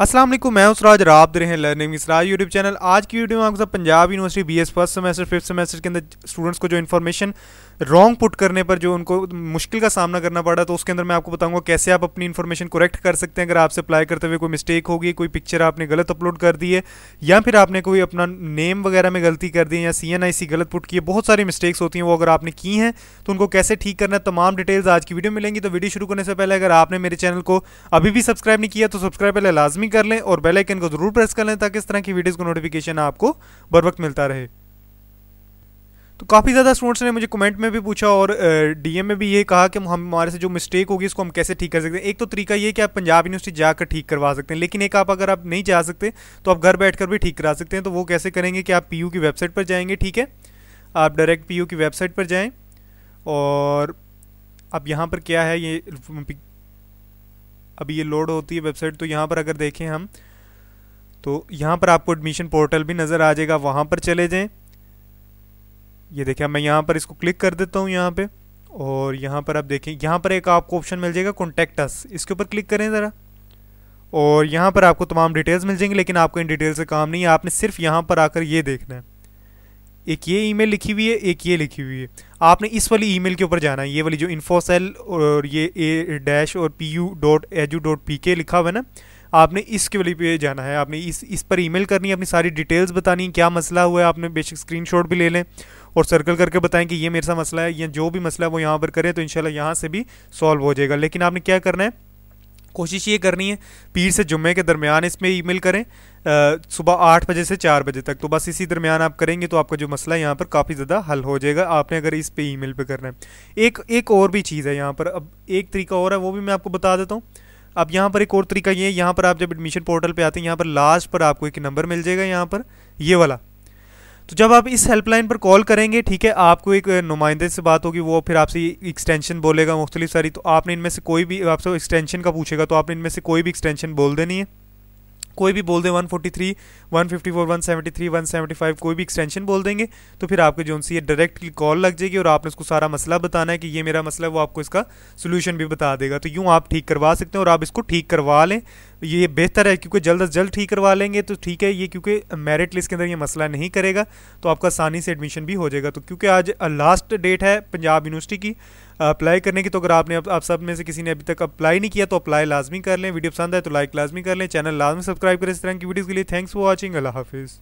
असलम मैं उसराज आप रहे हैं लर्निंग इसराज यूट्यूब चैनल आज की वीडियो में आपके साथ Punjab University B S first semester fifth semester के अंदर स्टूडेंट्स को जो इन्फॉर्मेशन रॉन्ग पुट करने पर जो उनको मुश्किल का सामना करना पड़ा तो उसके अंदर मैं आपको बताऊंगा कैसे आप अपनी इन्फॉर्मेशन करेक्ट कर सकते हैं अगर आपसे अप्लाई करते हुए कोई मिस्टेक होगी कोई पिक्चर आपने गलत अपलोड कर दी है या फिर आपने कोई अपना नेम वगैरह में गलती कर दी है या सी एन आई सी गलत पुट की है बहुत सारी मिस्टेक्स होती हैं वो अगर आपने की हैं तो उनको कैसे ठीक करना है तमाम डिटेल्स आज की वीडियो मिलेंगी तो वीडियो शुरू करने से पहले अगर आपने मेरे चैनल को अभी भी सब्सक्राइब नहीं किया तो सब्सक्राइब पहले लाजमी नहीं कर लें और बेल आइकन को जरूर प्रेस कर लें ताकि इस तरह की वीडियोस को नोटिफिकेशन आपको बर वक्त मिलता रहे तो काफ़ी ज़्यादा स्टूडेंट्स ने मुझे कमेंट में भी पूछा और डीएम में भी ये कहा कि हम हमारे से जो मिस्टेक होगी इसको हम कैसे ठीक कर सकते हैं एक तो तरीका ये कि आप पंजाब यूनिवर्सिटी जाकर ठीक करवा सकते हैं लेकिन एक आप अगर आप नहीं जा सकते तो आप घर बैठकर भी ठीक करा सकते हैं तो वो कैसे करेंगे कि आप पी की वेबसाइट पर जाएंगे ठीक है आप डायरेक्ट पी की वेबसाइट पर जाएँ और अब यहाँ पर क्या है ये अभी ये लोड होती है वेबसाइट तो यहाँ पर अगर देखें हम तो यहाँ पर आपको एडमिशन पोर्टल भी नज़र आ जाएगा वहाँ पर चले जाएँ ये देखिए मैं यहाँ पर इसको क्लिक कर देता हूँ यहाँ पर और यहाँ पर आप देखें यहाँ पर एक आपको ऑप्शन मिल जाएगा कॉन्टेक्ट अस इसके ऊपर क्लिक करें ज़रा और यहाँ पर आपको तमाम डिटेल्स मिल जाएंगी लेकिन आपको इन डिटेल से काम नहीं है आपने सिर्फ यहाँ पर आकर ये देखना है एक ये ईमेल लिखी हुई है एक ये लिखी हुई है आपने इस वाली ईमेल के ऊपर जाना है ये वाली जो इन्फोसेल और ये ए डैश और P U dot edu dot P K लिखा हुआ है ना आपने इसके वाली पे जाना है आपने इस इस पर ईमेल करनी है अपनी सारी डिटेल्स बतानी है क्या मसला हुआ है आपने बेशक स्क्रीनशॉट भी ले लें और सर्कल करके बताएं कि ये मेरे साथ मसला है या जो भी मसला है वो यहाँ पर करें तो इंशाल्लाह यहाँ से भी सॉल्व हो जाएगा लेकिन आपने क्या करना है कोशिश ये करनी है पीर से जुम्मे के दरमियान इसमें ईमेल करें सुबह आठ बजे से चार बजे तक तो बस इसी दरमियान आप करेंगे तो आपका जो मसला है यहाँ पर काफ़ी ज़्यादा हल हो जाएगा आपने अगर इस पर ईमेल पे करना है एक एक और भी चीज़ है यहाँ पर अब एक तरीका और है वो भी मैं आपको बता देता हूँ अब यहाँ पर एक और तरीका ये है यहाँ पर आप जब एडमिशन पोर्टल पर आते हैं यहाँ पर लास्ट पर आपको एक नंबर मिल जाएगा यहाँ पर ये वाला तो जब आप इस हेल्पलाइन पर कॉल करेंगे ठीक है आपको एक नुमाइंदे से बात होगी वो फिर आपसे एक्सटेंशन बोलेगा मुख्तलिफ सारी तो आपने इनमें से कोई भी आपसे एक्सटेंशन का पूछेगा तो आपने इनमें से कोई भी एक्सटेंशन बोल देनी है कोई भी बोल दें 143, 154, 173, 175 कोई भी एक्सटेंशन बोल देंगे तो फिर आपके जो सी ये डायरेक्टली कॉल लग जाएगी और आपने उसको सारा मसला बताना है कि ये मेरा मसला है वो आपको इसका सोल्यूशन भी बता देगा तो यूँ आप ठीक करवा सकते हैं और आप इसको ठीक करवा लें ये बेहतर है क्योंकि जल्द अज जल्द ठीक करवा लेंगे तो ठीक है ये क्योंकि मेरिट लिस्ट के अंदर ये मसला नहीं करेगा तो आपका आसानी से एडमिशन भी हो जाएगा तो क्योंकि आज लास्ट डेट है पंजाब यूनिवर्सिटी की अप्लाई करने की तो अगर आपने आप सब में से किसी ने अभी तक अप्लाई नहीं किया तो अप्लाई लाजमी कर लें वीडियो पसंद है तो लाइक लाजमी कर लें चैनल लाजमी सब्सक्राइब करें इस तरह की वीडियोज़ के लिए थैंक्स फॉर वॉचिंग अल्लाह हाफिज़